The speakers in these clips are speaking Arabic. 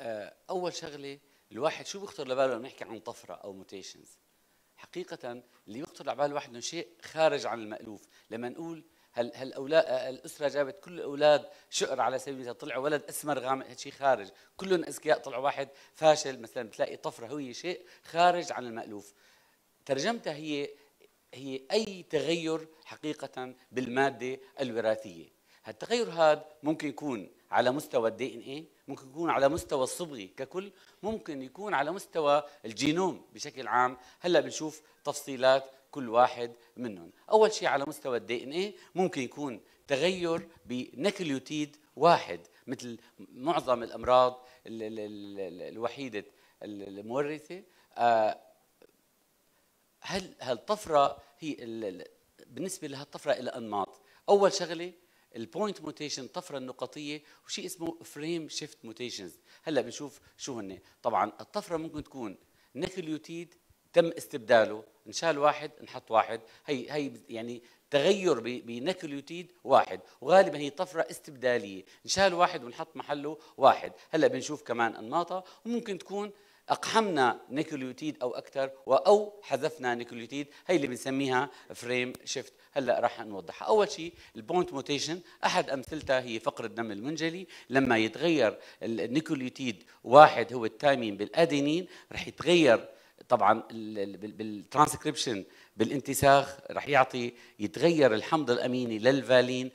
آه، اول شغله الواحد شو بيخطر لباله لما نحكي عن طفره او موتيشنز حقيقه اللي بيخطر لباله الواحد انه شيء خارج عن المالوف لما نقول هل هالاولاد الاسره جابت كل الاولاد شقر على سبيل المثال طلع ولد اسمر غامق شيء خارج كلهم اذكياء طلع واحد فاشل مثلا بتلاقي طفره هو شيء خارج عن المالوف ترجمتها هي هي اي تغير حقيقه بالماده الوراثيه هالتغير هذا ممكن يكون على مستوى الدي ان اي ممكن يكون على مستوى الصبغي ككل ممكن يكون على مستوى الجينوم بشكل عام هلا بنشوف تفصيلات كل واحد منهم اول شيء على مستوى الدي ان اي ممكن يكون تغير بنكليوتيد واحد مثل معظم الامراض الوحيده المورثه آه، هل هالطفره هي بالنسبه لهالطفره الى انماط اول شغله البوينت موتيشن الطفره النقطيه وشيء اسمه فريم شيفت موتيشنز هلا بنشوف شو هن طبعا الطفره ممكن تكون نيكليوتيد تم استبداله انشال واحد نحط واحد هي هي يعني تغير بنكليوتيد واحد وغالبا هي طفرة استبدالية انشال واحد ونحط محله واحد هلا بنشوف كمان انماطه وممكن تكون أقحمنا نيكليوتيد أو أكثر أو حذفنا نيكليوتيد هي اللي بنسميها فريم شيفت هلا راح نوضحها اول شيء البونت موتيشن احد امثلتها هي فقر الدم المنجلي لما يتغير النيكوليوتيد واحد هو التايمين بالادينين راح يتغير طبعا بالترانسكريبشن بالانتساخ راح يعطي يتغير الحمض الاميني للفالين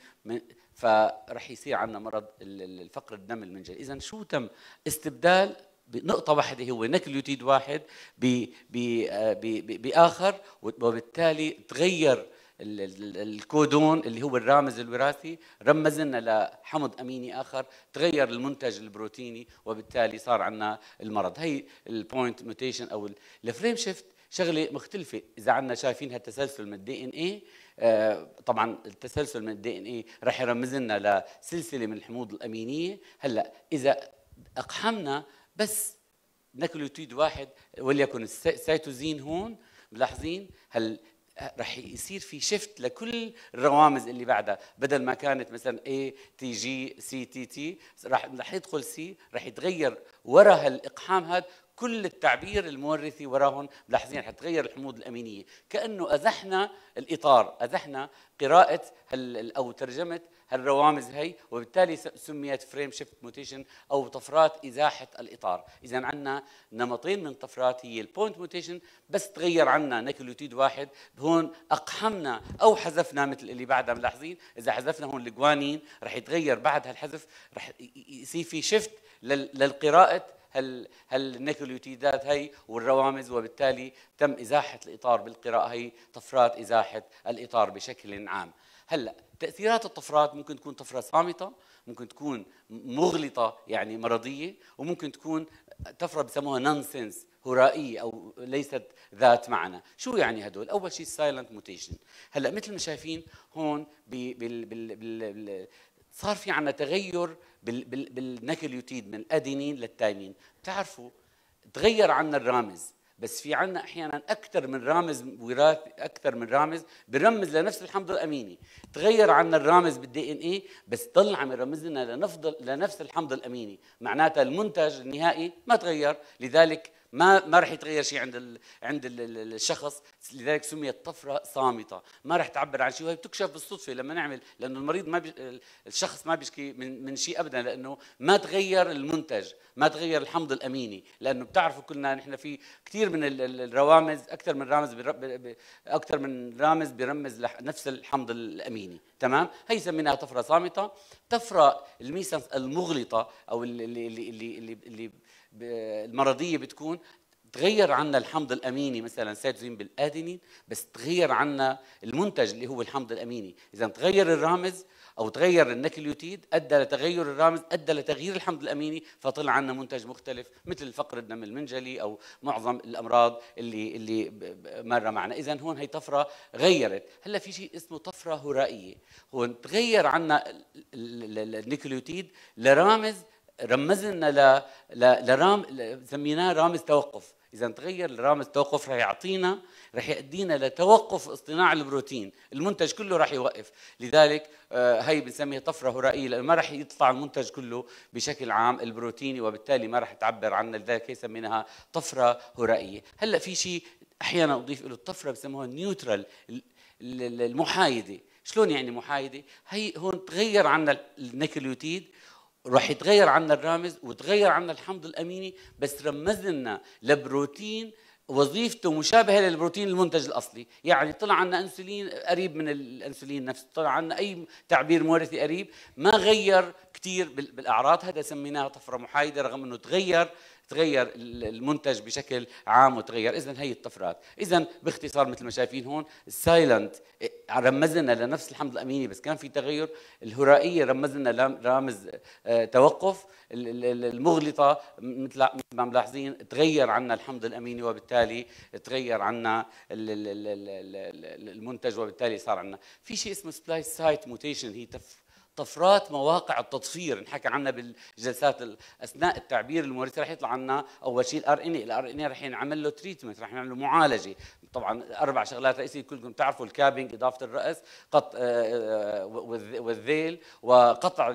فرح يصير عندنا مرض الفقر الدم المنجلي اذا شو تم استبدال بنقطة واحدة هو نكليوتيد واحد ب آه، ب ب باخر وبالتالي تغير الكودون اللي هو الرامز الوراثي رمز لنا لحمض اميني اخر تغير المنتج البروتيني وبالتالي صار عندنا المرض هي البوينت ميوتيشن او الفريم شيفت شغله مختلفه اذا عندنا شايفين هالتسلسل من الدي ان آه، اي طبعا التسلسل من الدي ان اي رح يرمز لنا لسلسله من الحموض الامينيه هلا اذا اقحمنا بس نكلوتيد واحد وليكن السيتوزين هون ملاحظين هل رح يصير في شفت لكل الروامز اللي بعدها بدل ما كانت مثلا اي تي جي سي تي تي رح رح يدخل سي رح يتغير ورا هالاقحام هذا كل التعبير المورثي وراهم ملاحظين حتغير الحموض الامينيه كانه ازحنا الاطار ازحنا قراءه او ترجمه هالروامز هي وبالتالي سميت فريم شيفت موتيشن او طفرات ازاحه الاطار اذا عندنا نمطين من طفرات هي البوينت موتيشن بس تغير عنا نيكلوتيد واحد هون اقحمنا او حذفنا مثل اللي بعدها ملاحظين اذا حذفنا هون الجوانين رح يتغير بعد هالحذف رح يصير في شيفت للقراءه هال هالنيكلوتيدات هي والروامز وبالتالي تم ازاحه الاطار بالقراءه هي طفرات ازاحه الاطار بشكل عام هلا تاثيرات الطفرات ممكن تكون طفره صامته ممكن تكون مغلطه يعني مرضيه وممكن تكون طفره بسموها نونسنس هرائيه او ليست ذات معنى شو يعني هدول اول شيء السايلنت موتيشن هلا مثل ما شايفين هون بال بال بال بال صار في عنا تغير بال بال بالنكليوتيد من الادينين للتايمين بتعرفوا تغير عنا الرامز بس في عنا احيانا اكثر من رامز وراث اكثر من رامز برمز لنفس الحمض الاميني تغير عنا الرامز بالدي ان اي بس ضل عم يرمز لنا لنفضل لنفس الحمض الاميني معناتها المنتج النهائي ما تغير لذلك ما ما راح يتغير شيء عند عند الشخص لذلك سميت طفره صامته ما راح تعبر عن شيء وهي بتكشف بالصدفه لما نعمل لانه المريض ما الشخص ما بيشكي من من شيء ابدا لانه ما تغير المنتج ما تغير الحمض الاميني لانه بتعرفوا كلنا نحن في كثير من الروامز اكثر من رامز اكثر من رامز بيرمز لنفس نفس الحمض الاميني تمام هي سميناها طفره صامته طفره الميسنس المغلطه او اللي اللي اللي, اللي, اللي المرضيه بتكون تغير عنا الحمض الاميني مثلا سيتوزين بالادينين بس تغير عنا المنتج اللي هو الحمض الاميني اذا تغير الرامز او تغير النكليوتيد ادى لتغير الرامز ادى لتغيير الحمض الاميني فطلع عنا منتج مختلف مثل فقر الدم المنجلي او معظم الامراض اللي اللي مره معنا اذا هون هي طفره غيرت هلا في شيء اسمه طفره هرائيه هون تغير عنا النكليوتيد لرامز رمز لنا ل... لرام سميناه رامز توقف اذا تغير لرامز توقف رح يعطينا رح يؤدينا لتوقف اصطناع البروتين المنتج كله رح يوقف لذلك آه، هي بنسميها طفره هرائيه لانه ما رح يطلع المنتج كله بشكل عام البروتيني وبالتالي ما رح تعبر عنه لذلك هي سميناها طفره هرائيه هلا في شيء احيانا اضيف له الطفره بسموها نيوترال المحايده شلون يعني محايده هي هون تغير عنا النيكليوتيد راح يتغير عنا الرامز وتغير عنا الحمض الاميني بس رمز لنا لبروتين وظيفته مشابهه للبروتين المنتج الاصلي، يعني طلع عنا انسولين قريب من الانسولين نفسه، طلع عنا اي تعبير موارثي قريب ما غير كثير بالاعراض، هذا سميناه طفره محايده رغم انه تغير تغير المنتج بشكل عام وتغير اذا هي الطفرات اذا باختصار مثل ما شايفين هون السايلنت رمز لنا لنفس الحمض الاميني بس كان في تغير الهرائيه رمز لنا لرمز آه، توقف المغلطه مثل ما ملاحظين تغير عنا الحمض الاميني وبالتالي تغير عنا المنتج وبالتالي صار عنا في شيء اسمه سبلايس سايت موتيشن هي تف طفرات مواقع التطفير نحكي عنها بالجلسات اثناء التعبير الموريث رح يطلع عنا اول شيء الار ان اي، الار ان اي رح ينعمل له تريتمنت رح ينعمل له معالجه، طبعا اربع شغلات رئيسيه كلكم بتعرفوا الكابينج اضافه الراس، قطع آه، آه، والذيل وقطع آه،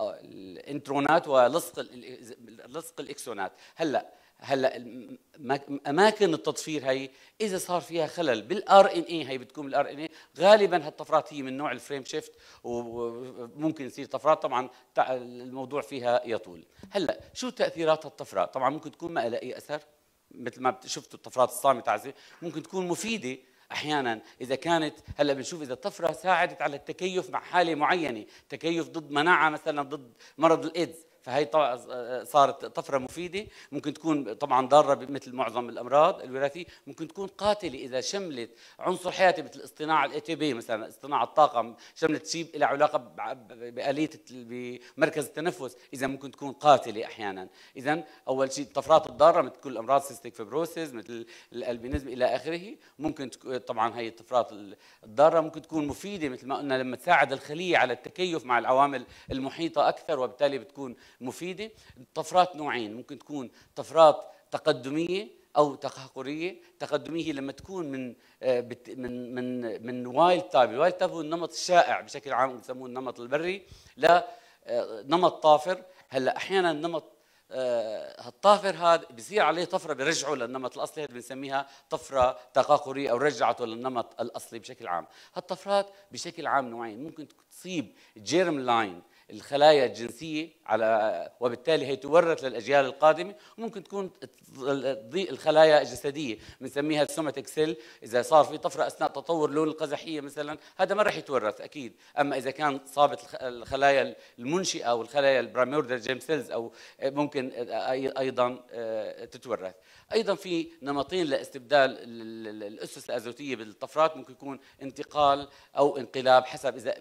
الانترونات ولصق لصق الاكسونات، هلا هلا اماكن التطفير هي اذا صار فيها خلل بالار ان اي هي بتكون بالار ان اي غالبا هالطفرات هي من نوع الفريم شيفت وممكن يصير طفرات طبعا الموضوع فيها يطول هلا شو تاثيرات الطفره طبعا ممكن تكون ما لها اي اثر مثل ما شفتوا الطفرات الصامته ممكن تكون مفيده احيانا اذا كانت هلا بنشوف اذا الطفره ساعدت على التكيف مع حاله معينه تكيف ضد مناعه مثلا ضد مرض الايدز فهي صارت طفره مفيده ممكن تكون طبعا ضاره مثل معظم الامراض الوراثيه ممكن تكون قاتله اذا شملت عنصر حياتي مثل اصطناع الاي بي مثلا اصطناع الطاقة شملت شيء له علاقه باليه بمركز التنفس اذا ممكن تكون قاتله احيانا اذا اول شيء الطفرات الضاره مثل كل الامراض سيستيك فيبروسيس مثل الألبينيزم الى اخره ممكن طبعا هي الطفرات الضاره ممكن تكون مفيده مثل ما قلنا لما تساعد الخليه على التكيف مع العوامل المحيطه اكثر وبالتالي بتكون مفيده الطفرات نوعين ممكن تكون طفرات تقدميه او تقهقريه تقدميه لما تكون من آه، من من من وايلد تايب الوايلد تايب هو النمط الشائع بشكل عام يسمونه النمط البري لا آه، نمط طافر هلا احيانا النمط آه، الطافر هذا بصير عليه طفره برجعه للنمط الاصلي هذا بنسميها طفره تقهقريه او رجعته للنمط الاصلي بشكل عام هالطفرات بشكل عام نوعين ممكن تصيب جيرم لاين الخلايا الجنسيه على وبالتالي هي تورث للاجيال القادمه ممكن تكون تضيء الخلايا الجسديه بنسميها السوماتيك سيل اذا صار في طفره اثناء تطور لون القزحيه مثلا هذا ما راح يتورث اكيد اما اذا كان صابت الخلايا المنشئه والخلايا البراميوردال جيم سيلز او ممكن ايضا آه، تتورث ايضا في نمطين لاستبدال الاسس الازوتيه بالطفرات ممكن يكون انتقال او انقلاب حسب اذا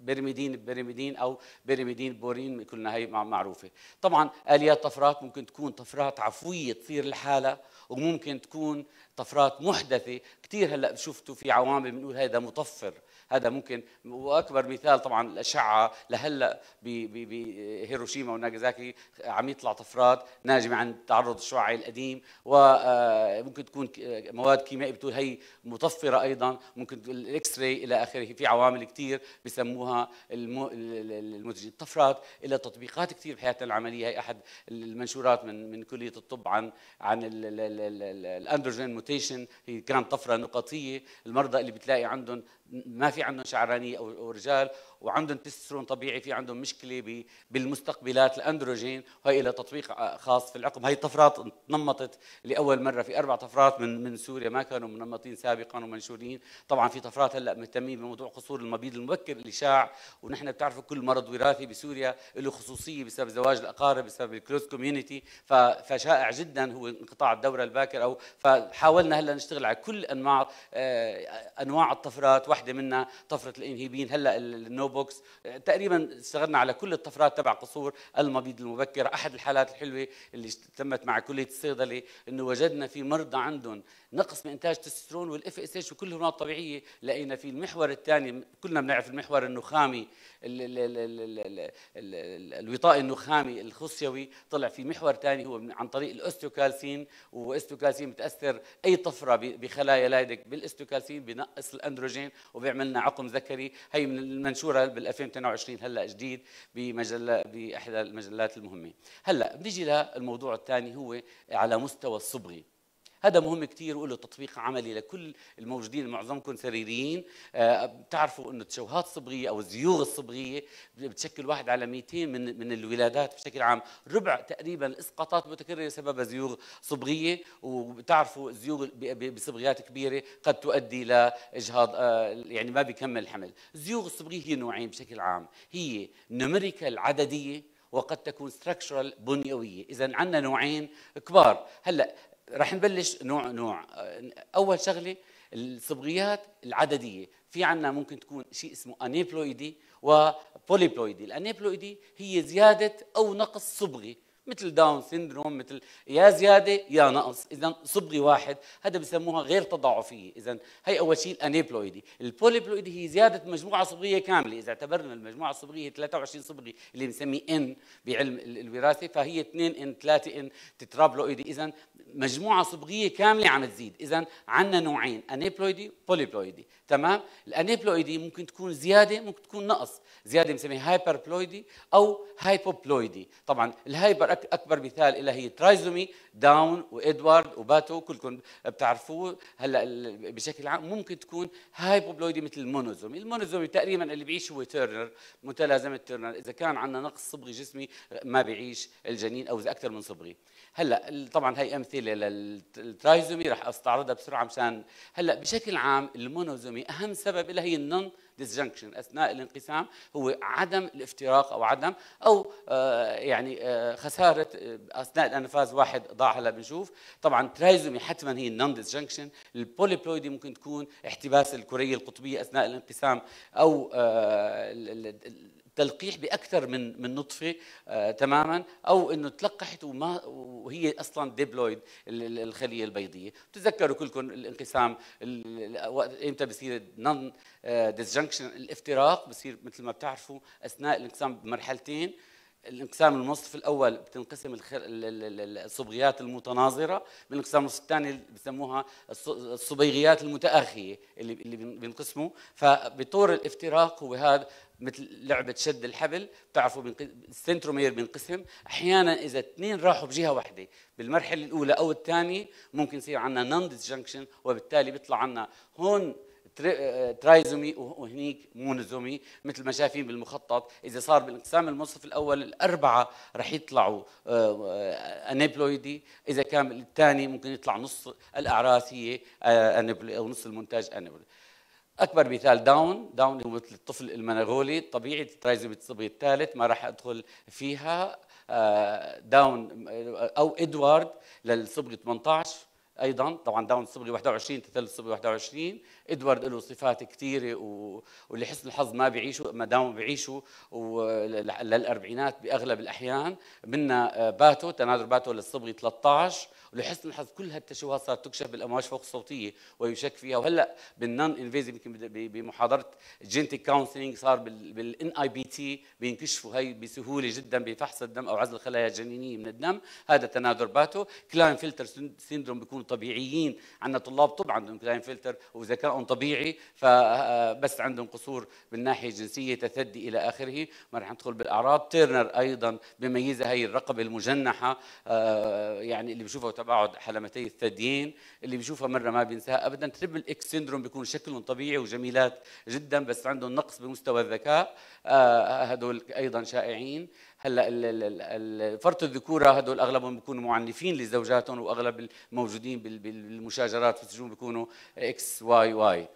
بيرميدين بيرميدين او بيرميدين بورين كلنا هي معروفه طبعا اليات طفرات ممكن تكون طفرات عفويه تصير الحاله وممكن تكون طفرات محدثه كثير هلا شفتوا في عوامل بنقول هذا مطفر هذا ممكن واكبر مثال طبعا الاشعه لهلا بهيروشيما وناجازاكي عم يطلع طفرات ناجمه عن تعرض الشعاع القديم وممكن آه، تكون مواد كيميائيه بتقول هي مطفره ايضا ممكن الاكس راي الى اخره في عوامل كثير بسموها المنتج الطفرات الى تطبيقات كثير بحياتنا العمليه هي احد المنشورات من من كليه الطب عن عن الاندروجين موتيشن هي كانت طفره نقطيه المرضى اللي بتلاقي عندهم ما في عندهم شعرانيه او رجال وعندهم تستسترون طبيعي في عندهم مشكله بالمستقبلات الاندروجين وهي لها تطبيق آه، خاص في العقم هي طفرات نمطت لاول مره في اربع طفرات من من سوريا ما كانوا منمطين سابقا ومنشورين طبعا في طفرات هلا مهتمين بموضوع قصور المبيض المبكر اللي شاع ونحن بتعرفوا كل مرض وراثي بسوريا له خصوصيه بسبب زواج الاقارب بسبب الكلوز كوميونتي فشائع جدا هو انقطاع الدوره الباكر او فحاولنا هلا نشتغل على كل انواع آه، انواع الطفرات واحده منها طفره الانهيبين هلا النوب بوكس آه، تقريبا اشتغلنا على كل الطفرات تبع قصور المبيض المبكر احد الحالات الحلوه اللي تمت مع كليه الصيدله انه وجدنا في مرضى عندهم نقص من انتاج التسترون والاف اس اتش وكل الهرمونات الطبيعيه لقينا في المحور الثاني كلنا بنعرف المحور النخامي الوطاء النخامي الخصيوي طلع في محور ثاني هو عن طريق الاستوكالسين واستوكالسين بتاثر اي طفره بخلايا لايدك بالاستوكالسين بنقص الاندروجين وبيعمل لنا عقم ذكري هي من المنشوره اشتغل بال 2022 هلا جديد بمجله باحدى المجلات المهمه هلا بنيجي للموضوع الثاني هو على مستوى الصبغه هذا مهم كثير وله تطبيق عملي لكل الموجودين معظمكم سريريين آه، بتعرفوا انه التشوهات الصبغيه او الزيوغ الصبغيه بتشكل واحد على 200 من من الولادات بشكل عام ربع تقريبا الاسقاطات المتكرره سببها زيوغ صبغيه وبتعرفوا الزيوغ بصبغيات كبيره قد تؤدي لاجهاض آه، يعني ما بيكمل الحمل الزيوغ الصبغيه هي نوعين بشكل عام هي نمريكال عدديه وقد تكون ستراكشرال بنيويه اذا عندنا نوعين كبار هلا رح نبلش نوع نوع اول شغله الصبغيات العدديه في عندنا ممكن تكون شيء اسمه انيبلويدي وبوليبلويدي الانيبلويدي هي زياده او نقص صبغي مثل داون سيندروم مثل يا زياده يا نقص اذا صبغي واحد هذا بسموها غير تضاعفيه اذا هي اول شيء الانيبلويدي البوليبلويدي هي زياده مجموعه صبغيه كامله اذا اعتبرنا المجموعه الصبغيه 23 صبغي اللي بنسميه ان بعلم الوراثه فهي 2 ان 3 ان تترابلويدي اذا مجموعه صبغيه كامله عم تزيد اذا عندنا نوعين انيبلويدي بوليبلويدي تمام الانيبلويدي ممكن تكون زياده ممكن تكون نقص زياده بنسميها هايبربلويدي او هايبوبلويدي طبعا الهايبر اكبر مثال لها هي ترايزومي داون وادوارد وباتو كلكم بتعرفوه هلا بشكل عام ممكن تكون هايبوبلويدي مثل المونوزومي المونوزومي تقريبا اللي بيعيش هو تيرنر متلازمه تيرنر اذا كان عندنا نقص صبغي جسمي ما بيعيش الجنين او اذا اكثر من صبغي هلا طبعا هي امثله للترايزومي رح استعرضها بسرعه مشان هلا بشكل عام المونوزومي اهم سبب لها هي النون ديسجنكشن اثناء الانقسام هو عدم الافتراق او عدم او آه، يعني آه، خساره آه، اثناء الانفاز واحد ضاع هلا بنشوف طبعا ترايزومي حتما هي النون ديسجنكشن البوليبلويدي ممكن تكون احتباس الكريه القطبيه اثناء الانقسام او تلقيح باكثر من من نطفه آه تماما او انه تلقحت وما وهي اصلا ديبلويد الخليه البيضيه بتتذكروا كلكم الانقسام امتى بصير نون ديسجنكشن آه، الافتراق بصير مثل ما بتعرفوا اثناء الانقسام بمرحلتين الانقسام المنصف الاول بتنقسم الصبغيات المتناظره بالانقسام المنصف الثاني بسموها الصبيغيات المتاخيه اللي اللي بينقسموا فبطور الافتراق هو هذا مثل لعبه شد الحبل بتعرفوا السنترومير بينقسم احيانا اذا اثنين راحوا بجهه واحده بالمرحله الاولى او الثانيه ممكن يصير عندنا نون ديسجنكشن وبالتالي بيطلع عندنا هون آه، ترايزومي وهنيك مونوزومي مثل ما شايفين بالمخطط اذا صار بالانقسام المنصف الاول الاربعه رح يطلعوا آه، آه، انيبلويدي اذا كان الثاني ممكن يطلع نص الاعراس هي او نص المونتاج انيبلويدي اكبر مثال داون داون هو مثل الطفل المنغولي طبيعي ترايزوبيتسوبي الثالث ما راح ادخل فيها آه، داون او ادوارد للصبغه 18 ايضا طبعا داون الصبغه 21 تثلث الصبغه 21 ادوارد له صفات كثيره و... ولحسن الحظ ما بيعيشوا ما دام بيعيشوا للاربعينات باغلب الاحيان منا آه، باتو تنادر باتو للصبغي 13 ولحسن الحظ كل هالتشوهات صارت تكشف بالامواج فوق الصوتيه ويشك فيها وهلا بالنون انفيز يمكن بمحاضره جينتيك كونسلينج صار بالان اي بي تي بينكشفوا هي بسهوله جدا بفحص الدم او عزل الخلايا الجنينيه من الدم هذا تنادر باتو كلاين فلتر سيندروم بيكونوا طبيعيين عندنا طلاب طب عندهم كلاين فلتر وذكاء طبيعي فبس عندهم قصور من ناحيه جنسيه تثدي الى اخره ما رح ندخل بالاعراض تيرنر ايضا بميزها هي الرقبه المجنحه آه، يعني اللي بشوفها تباعد حلمتي الثديين اللي بشوفها مره ما بينساها ابدا تريبل اكس سندروم بيكون شكلهم طبيعي وجميلات جدا بس عندهم نقص بمستوى الذكاء هدول آه، ايضا شائعين هلا فرط الذكوره هدول اغلبهم بيكونوا معنفين لزوجاتهم واغلب الموجودين بالمشاجرات في السجون بيكونوا اكس واي واي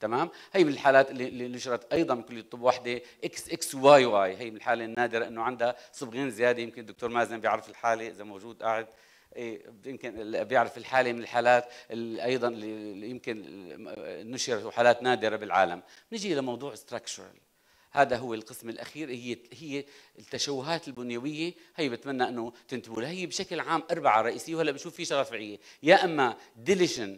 تمام هي من الحالات اللي نشرت ايضا بكليه الطب وحده اكس اكس واي واي هي من الحاله النادره انه عندها صبغين زياده يمكن الدكتور مازن بيعرف الحاله اذا موجود قاعد إيه، يمكن بيعرف الحاله من الحالات اللي ايضا اللي يمكن نشرت وحالات نادره بالعالم نجي لموضوع ستراكشرال هذا هو القسم الاخير هي هي التشوهات البنيويه هي بتمنى انه تنتبهوا لها هي بشكل عام اربعه رئيسيه وهلا بشوف في شرفعيه يا اما ديليشن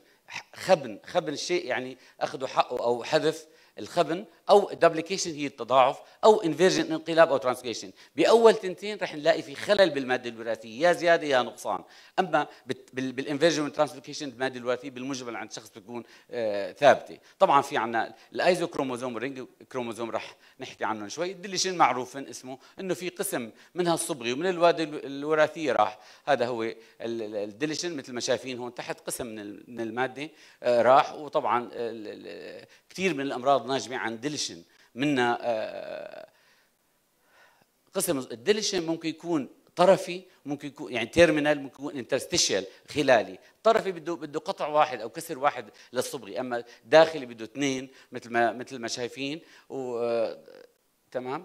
خبن خبن الشيء يعني اخذوا حقه او حذف الخبن او الدبليكيشن هي التضاعف او انفيرجن انقلاب او ترانسليشن باول تنتين رح نلاقي في خلل بالماده الوراثيه يا زياده يا نقصان اما بالانفيرجن والترانسلوكيشن الماده الوراثيه بالمجمل عند شخص بتكون آه، ثابته طبعا في عندنا الايزو كروموزوم رينج كروموزوم رح نحكي عنه شوي الدليشن معروف اسمه انه في قسم منها الصبغي ومن الوادي الوراثيه راح هذا هو الدليشن مثل ما شايفين هون تحت قسم من الماده آه، راح وطبعا كثير من الامراض ناجمه عن ديليشن منها آه، قسم الديليشن ممكن يكون طرفي ممكن يكون يعني تيرمينال ممكن يكون انترستيشيال خلالي طرفي بده بده قطع واحد او كسر واحد للصبغي اما داخلي بده اثنين مثل ما مثل ما شايفين و آه، تمام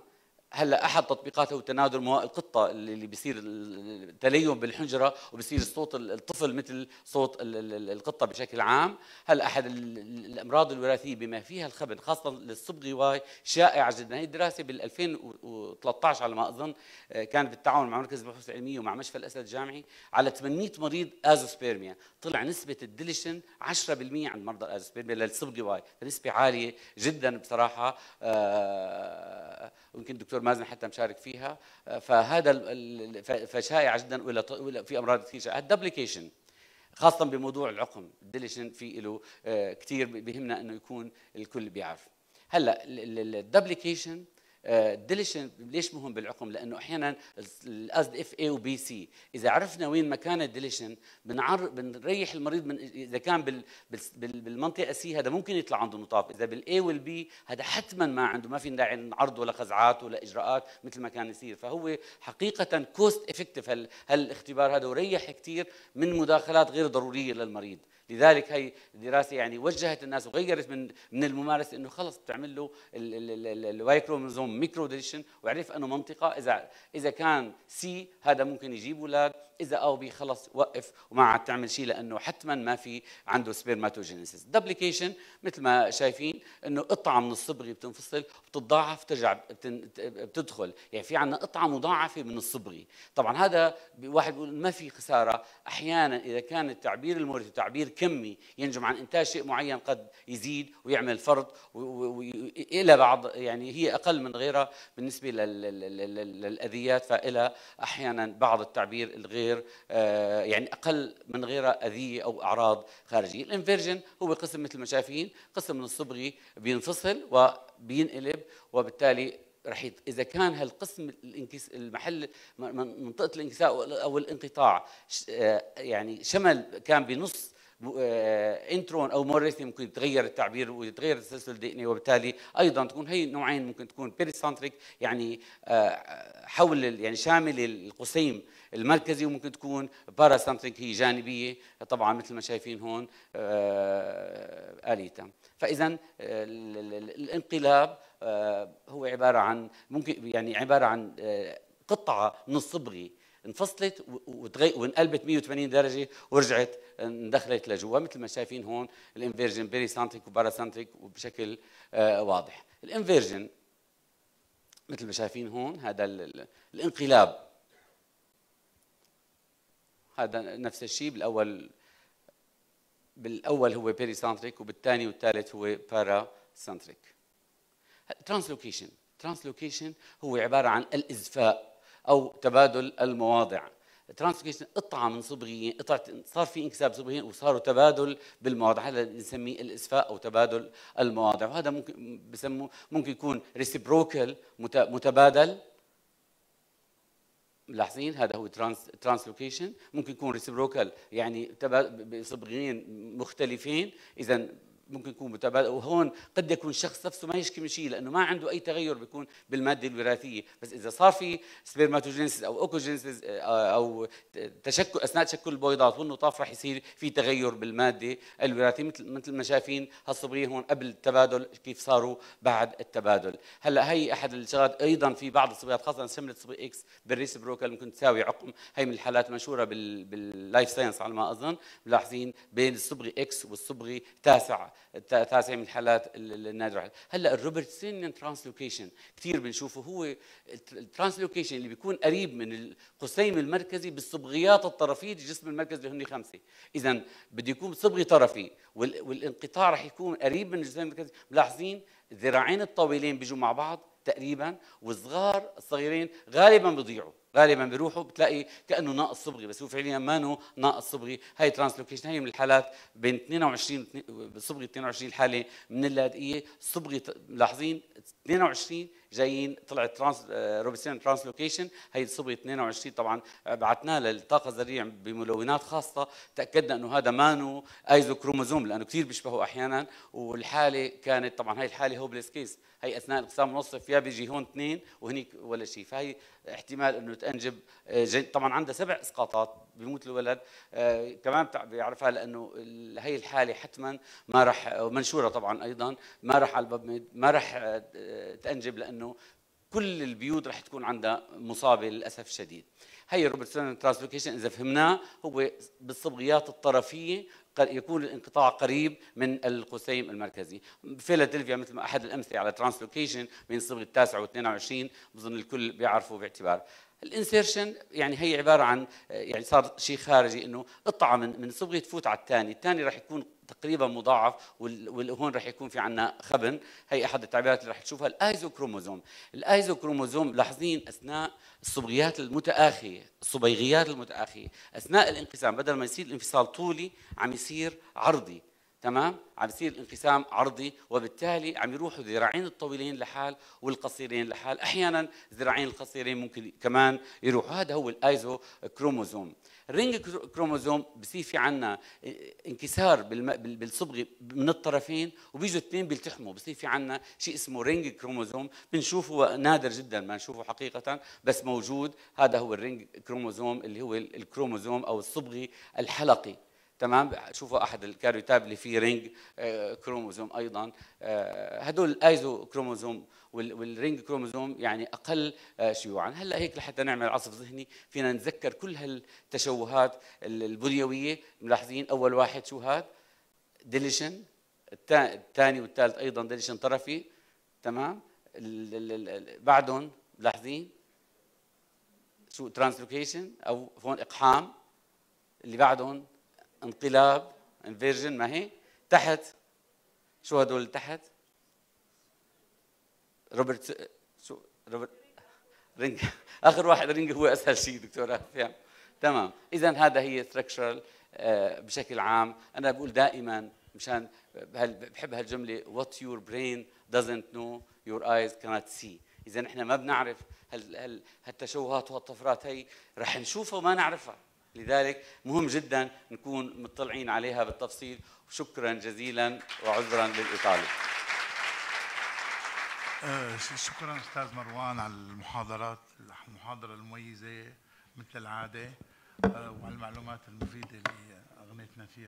هلا احد تطبيقات هو تنادر مواء القطه اللي بيصير التلين بالحنجره وبصير صوت الطفل مثل صوت القطه بشكل عام، هلا احد الامراض الوراثيه بما فيها الخبن خاصه للصبغي واي شائعه جدا، هي الدراسه بال 2013 على ما اظن آه، كان بالتعاون مع مركز البحوث العلميه ومع مشفى الاسد الجامعي على 800 مريض ازوسبيرميا، طلع نسبه الدليشن 10% عند مرضى الازوسبيرميا للصبغي واي، فنسبه عاليه جدا بصراحه آه، يمكن دكتور دكتور مازن حتى مشارك فيها آه، فهذا فشائع جدا في امراض كثير الدبليكيشن خاصه بموضوع العقم الدليشن في له آه، كثير بهمنا انه يكون الكل بيعرف هلا الدبليكيشن ليش ليش مهم بالعقم؟ لانه احيانا القصد اف اي وبي سي، اذا عرفنا وين مكان الديليشن بنعر بنريح المريض من اذا كان بال بال بالمنطقه سي هذا ممكن يطلع عنده نطاق، اذا بالاي والبي هذا حتما ما عنده ما في داعي نعرضه لخزعات ولا اجراءات مثل ما كان يصير، فهو حقيقه كوست افكتيف هالاختبار هذا وريح كثير من مداخلات غير ضروريه للمريض. لذلك هي الدراسه يعني وجهت الناس وغيرت من من الممارسه انه خلص بتعمل له كروموزوم ميكرو ديليشن وعرف انه منطقه اذا اذا كان سي هذا ممكن يجيب اولاد اذا او بي خلص وقف وما عاد تعمل شيء لانه حتما ما في عنده سبيرماتوجينيسيس دبليكيشن مثل ما شايفين انه قطعه من الصبغه بتنفصل بتتضاعف بترجع بتدخل يعني في عندنا قطعه مضاعفه من الصبغه طبعا هذا واحد بيقول ما في خساره احيانا اذا كان التعبير المورث تعبير كمي ينجم عن انتاج شيء معين قد يزيد ويعمل فرض الى بعض يعني هي اقل من غيرها بالنسبه للاذيات فإلى احيانا بعض التعبير الغير آه، يعني اقل من غيرها اذيه او اعراض خارجيه الانفيرجن هو قسم مثل ما شايفين قسم من الصبغي بينفصل وبينقلب وبالتالي رح يت... اذا كان هالقسم الانكس... المحل منطقه الانكساء او الانقطاع آه، يعني شمل كان بنص انترون آه، او موريثي ممكن يتغير التعبير ويتغير التسلسل الدقني وبالتالي ايضا تكون هي النوعين ممكن تكون بيريسانتريك يعني آه، حول يعني شامل القسيم المركزي وممكن تكون باراسانتريك هي جانبيه طبعا مثل ما شايفين هون آه، اليتا فاذا الانقلاب هو عباره عن ممكن يعني عباره عن قطعه من الصبغه انفصلت وانقلبت 180 درجه ورجعت آه، اندخلت لجوا مثل ما شايفين هون الانفيرجن بيري سانتريك وبارا سانتريك وبشكل آه، واضح الانفيرجن مثل ما شايفين هون هذا الانقلاب هذا نفس الشيء بالاول بالاول هو بيري سانتريك وبالثاني والثالث هو بارا سانتريك ترانسلوكيشن ترانسلوكيشن هو عباره عن الازفاء او تبادل المواضع ترانسليشن قطعه من صبغيين قطعه صار في انكساب صبغي وصاروا تبادل بالمواضع هذا بنسميه الاسفاء او تبادل المواضع وهذا ممكن بسموه ممكن يكون ريسبروكال متبادل ملاحظين هذا هو ترانس ترانسلوكيشن ممكن يكون ريسبروكال يعني صبغيين مختلفين اذا ممكن يكون متبادل وهون قد يكون الشخص نفسه ما يشكي من شيء لانه ما عنده اي تغير بيكون بالماده الوراثيه بس اذا صار في سبيرماتوجينسيس او اوكوجينسيس آه، او تشكل اثناء تشكل البويضات والنطاف رح يصير في تغير بالماده الوراثيه مثل مثل ما شايفين هالصبريه هون قبل التبادل كيف صاروا بعد التبادل هلا هي احد الشغلات ايضا في بعض الصبيات خاصه شملت صبي اكس بالريس بروكل ممكن تساوي عقم هي من الحالات المنشوره باللايف ساينس على ما اظن ملاحظين بين الصبغي اكس والصبغي تاسعه التاسع من الحالات النادره هلا الروبرتسونيان ترانسلوكيشن كثير بنشوفه هو الترانسلوكيشن اللي بيكون قريب من القسيم المركزي بالصبغيات الطرفيه الجسم المركزي اللي هن خمسه اذا بده يكون صبغي طرفي والانقطاع رح يكون قريب من الجسم المركزي ملاحظين الذراعين الطويلين بيجوا مع بعض تقريبا والصغار الصغيرين غالبا بيضيعوا غالبا بيروحوا بتلاقي كانه ناقص صبغي بس هو فعليا ما نو ناقص صبغي هاي ترانسلوكيشن هي من الحالات بين 22 صبغه 22 حاله من اللاذقيه صبغي ملاحظين 22 جايين طلعت ترانس آه، ترانس ترانسلوكيشن هي الصبي 22 طبعا آه، بعثناه للطاقه الذريه بملونات خاصه تاكدنا انه هذا مانو ايزو كروموزوم لانه كثير بيشبهوا احيانا والحاله كانت طبعا هي الحاله هوبلس كيس هي اثناء انقسام المنصف يا بيجي هون اثنين وهنيك ولا شيء فهي احتمال انه تنجب آه، طبعا عندها سبع اسقاطات بيموت الولد آه، كمان بيعرفها لانه هي الحاله حتما ما راح ومنشوره طبعا ايضا ما راح على البب ما راح آه، تنجب لانه كل البيوت راح تكون عندها مصابه للاسف الشديد هي روبرتسون ترانسلوكيشن اذا فهمناه هو بالصبغيات الطرفيه يكون الانقطاع قريب من القسيم المركزي فيلادلفيا مثل ما احد الامثله على ترانسلوكيشن بين صبغه 9 وال 22 بظن الكل بيعرفوا باعتبار الانسيرشن يعني هي عباره عن يعني صار شيء خارجي انه قطعه من من صبغه تفوت على الثاني، الثاني راح يكون تقريبا مضاعف وهون رح يكون في عنا خبن هي احد التعبيرات اللي رح تشوفها الايزوكروموزوم الايزوكروموزوم لاحظين اثناء الصبغيات المتآخية الصبيغيات المتآخية اثناء الانقسام بدل ما يصير الانفصال طولي عم يصير عرضي تمام عم بصير انقسام عرضي وبالتالي عم يروحوا الذراعين الطويلين لحال والقصيرين لحال احيانا الذراعين القصيرين ممكن كمان يروحوا هذا هو الايزو كروموزوم الرينج كروموزوم بصير في عنا انكسار بالصبغه من الطرفين وبيجوا اثنين بيلتحموا بصير في عنا شيء اسمه رينج كروموزوم بنشوفه نادر جدا ما نشوفه حقيقه بس موجود هذا هو الرينج كروموزوم اللي هو الكروموزوم او الصبغي الحلقي تمام شوفوا احد الكاريوتاب اللي فيه رينج آه، كروموزوم ايضا آه، هدول الايزو كروموزوم والرينج كروموزوم يعني اقل آه، شيوعا هلا هيك لحتى نعمل عصف ذهني فينا نتذكر كل هالتشوهات البنيويه ملاحظين اول واحد شو هاد ديليشن الثاني والثالث ايضا ديليشن طرفي تمام بعدهم ملاحظين شو ترانسلوكيشن او هون اقحام اللي بعدهم انقلاب انفيرجن ما هي تحت شو هدول تحت روبرت شو روبرت رينج اخر واحد رينج هو اسهل شيء دكتوره فهم تمام اذا هذا هي ستراكشرال آه، بشكل عام انا بقول دائما مشان بحب هالجمله وات يور برين doesn't know your eyes cannot see اذا نحن ما بنعرف هالتشوهات والطفرات هي رح نشوفها وما نعرفها لذلك مهم جدا نكون مطلعين عليها بالتفصيل وشكرا جزيلا وعذرا للاطاله آه، شكرا استاذ مروان على المحاضرات المحاضره المميزه مثل العاده آه، وعلى المعلومات المفيده اللي اغنيتنا فيها